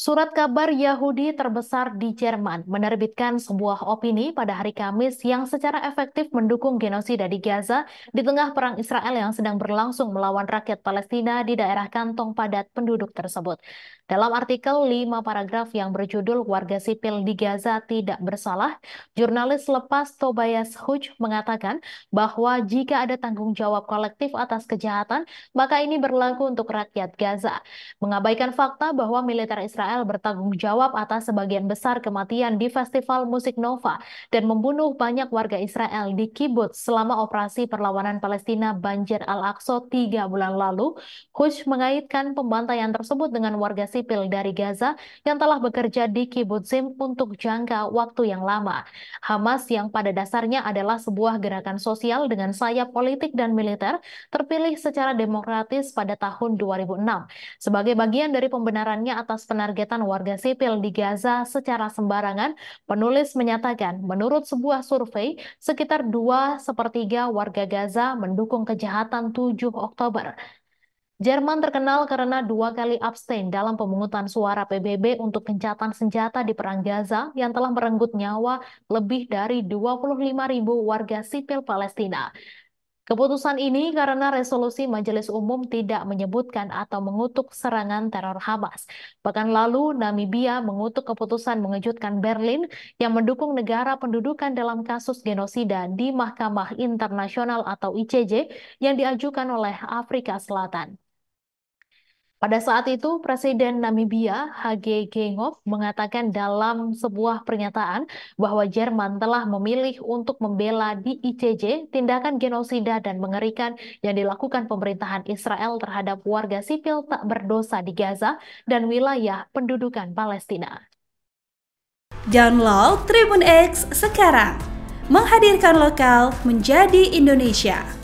Surat kabar Yahudi terbesar di Jerman menerbitkan sebuah opini pada hari Kamis yang secara efektif mendukung genosida di Gaza di tengah perang Israel yang sedang berlangsung melawan rakyat Palestina di daerah kantong padat penduduk tersebut. Dalam artikel 5 paragraf yang berjudul Warga Sipil di Gaza Tidak Bersalah, jurnalis lepas Tobias Huch mengatakan bahwa jika ada tanggung jawab kolektif atas kejahatan, maka ini berlaku untuk rakyat Gaza. Mengabaikan fakta bahwa militer Israel Israel bertanggung jawab atas sebagian besar kematian di Festival Musik Nova dan membunuh banyak warga Israel di kibbutz selama operasi perlawanan Palestina Banjir Al-Aqsa tiga bulan lalu. Kush mengaitkan pembantaian tersebut dengan warga sipil dari Gaza yang telah bekerja di kibbutzim untuk jangka waktu yang lama. Hamas yang pada dasarnya adalah sebuah gerakan sosial dengan sayap politik dan militer terpilih secara demokratis pada tahun 2006 sebagai bagian dari pembenarannya atas penarga penargetan warga sipil di Gaza secara sembarangan, penulis menyatakan menurut sebuah survei, sekitar 2 sepertiga warga Gaza mendukung kejahatan 7 Oktober. Jerman terkenal karena dua kali abstain dalam pemungutan suara PBB untuk kencatan senjata di Perang Gaza yang telah merenggut nyawa lebih dari 25.000 warga sipil Palestina. Keputusan ini karena resolusi Majelis Umum tidak menyebutkan atau mengutuk serangan teror Hamas. Bahkan lalu Namibia mengutuk keputusan mengejutkan Berlin yang mendukung negara pendudukan dalam kasus genosida di Mahkamah Internasional atau ICJ yang diajukan oleh Afrika Selatan. Pada saat itu, Presiden Namibia HG Gengov, mengatakan dalam sebuah pernyataan bahwa Jerman telah memilih untuk membela di ICJ tindakan genosida dan mengerikan yang dilakukan pemerintahan Israel terhadap warga sipil tak berdosa di Gaza dan wilayah pendudukan Palestina. Download Tribun X sekarang, menghadirkan lokal menjadi Indonesia.